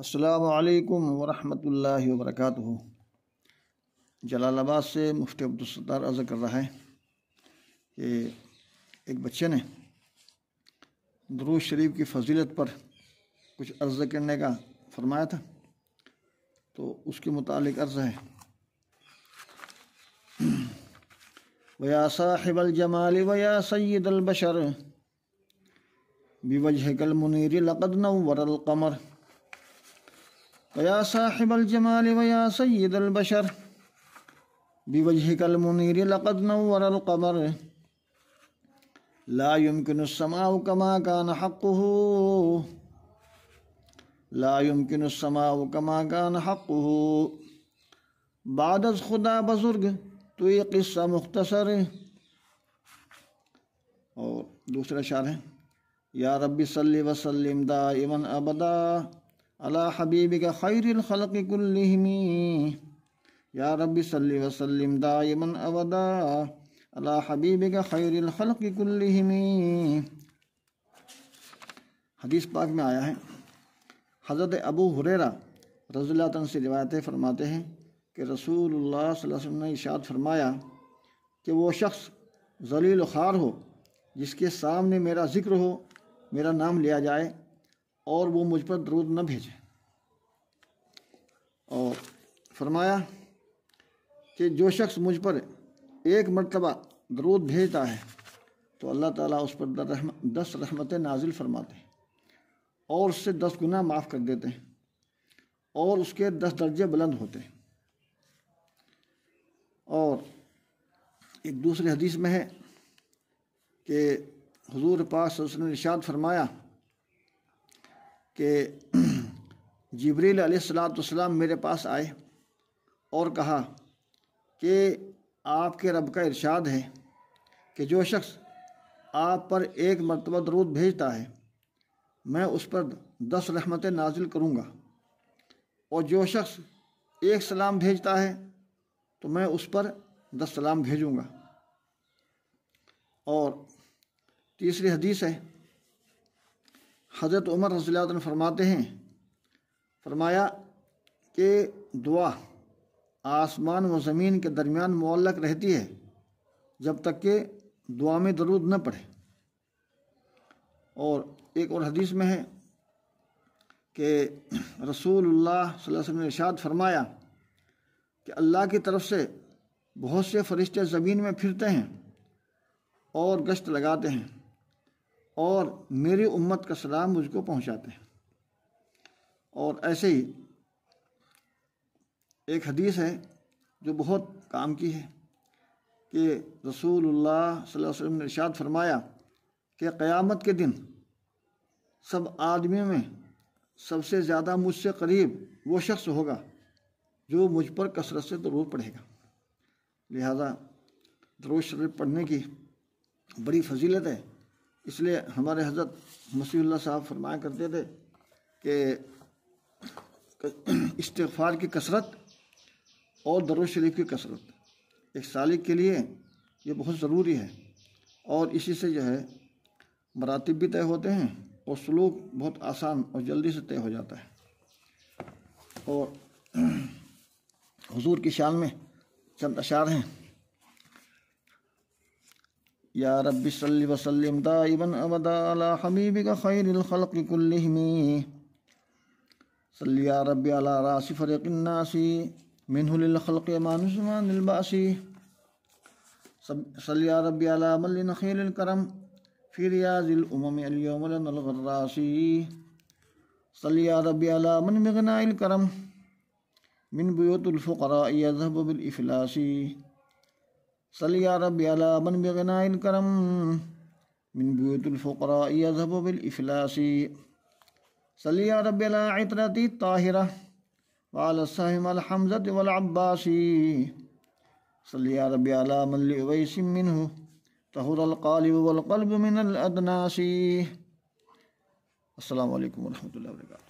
السلام علیکم ورحمۃ اللہ وبرکاتہ جلال آباد سے مفتی عبدالستار عرض کر رہا ہے کہ ایک بچے نے دروش شریف کی فضیلت پر کچھ عرض کرنے کا فرمایا تھا تو اس کے متعلق عرض ہے ویا صاحب الجمال ویا سید البشر القمر ويا صاحب الجمال ويا سيد البشر بوجهك المنير لقد نور القمر لا يمكن كما كان قبر لاسماؤ کما لایم کنسماؤ کما کان حقوض خدا بزرگ تو یہ قصہ مختصر ہے اور دوسرا شعر ہے یا ربی صلی وسلم دائما ابدا على حبیب کا خیر الخلق يا رب صلی وسلم دائما أبدا حبیب کا خیر الخلق كلهم حدیث پاک میں آیا ہے حضرت ابو اللہ عنہ سے روایتیں فرماتے ہیں کہ رسول اللہ صلی اللہ علیہ وسلم نے اشاد فرمایا کہ وہ شخص و خار ہو جس کے سامنے میرا ذکر ہو میرا نام لیا جائے اور وہ مجھ پر درود نہ بھیجے اور فرمایا کہ جو شخص مجھ پر ایک مرتبہ درود بھیجتا ہے تو اللہ تعالیٰ اس پر دس رحمت نازل فرماتے ہیں اور اس سے دس گناہ معاف کر دیتے ہیں اور اس کے دس درجے بلند ہوتے ہیں اور ایک دوسرے حدیث میں ہے کہ حضور پاک صلی اللہ علیہ وسلم نے ارشاد فرمایا کہ جبریل علیہ السلام والسلام میرے پاس آئے اور کہا کہ آپ کے رب کا ارشاد ہے کہ جو شخص آپ پر ایک مرتبہ درود بھیجتا ہے میں اس پر دس رحمتیں نازل کروں گا اور جو شخص ایک سلام بھیجتا ہے تو میں اس پر دس سلام بھیجوں گا اور تیسری حدیث ہے حضرت عمر رضی اللہ عنہ فرماتے ہیں فرمایا کہ دعا آسمان و زمین کے درمیان معلق رہتی ہے جب تک کہ دعا میں درود نہ پڑھے اور ایک اور حدیث میں ہے کہ رسول اللہ صلی اللہ علیہ وسلم نے ارشاد فرمایا کہ اللہ کی طرف سے بہت سے فرشتے زمین میں پھرتے ہیں اور گشت لگاتے ہیں اور میری امت کا سلام مجھ کو پہنچاتے ہیں اور ایسے ہی ایک حدیث ہے جو بہت کام کی ہے کہ رسول اللہ صلی اللہ علیہ وسلم نے ارشاد فرمایا کہ قیامت کے دن سب آدمیوں میں سب سے زیادہ مجھ سے قریب وہ شخص ہوگا جو مجھ پر کثرت سے ضرور پڑھے گا لہذا دروش شریف پڑھنے کی بڑی فضیلت ہے اس لیے ہمارے حضرت مسیح اللہ صاحب فرمایا کرتے تھے کہ استغفار کی کثرت اور درو شریف کی کثرت ایک سالک کے لیے یہ بہت ضروری ہے اور اسی سے جو ہے مراتب بھی طے ہوتے ہیں اور سلوک بہت آسان اور جلدی سے طے ہو جاتا ہے اور حضور کی شان میں چند اشعار ہیں يا رب صل وسلم دائما أبدا على حبيبك خير الخلق كلهم صل يا رب على رأس فريق الناس منه للخلق أمان من البأس صل يا رب على من نخيل الكرم في رياض الأمم اليوم لنا الغراسي صل يا رب على من بغناء الكرم من بيوت الفقراء يذهب بالإفلاس صل يا ربي على من بغناء كرم من بيوت الفقراء يذهب بالإفلاس صل يا ربي على عطرة الطاهرة وعلى السهم الحمزة والعباس صل يا ربي على من لأويس منه طهر القالب والقلب من الأدناس السلام عليكم ورحمة الله وبركاته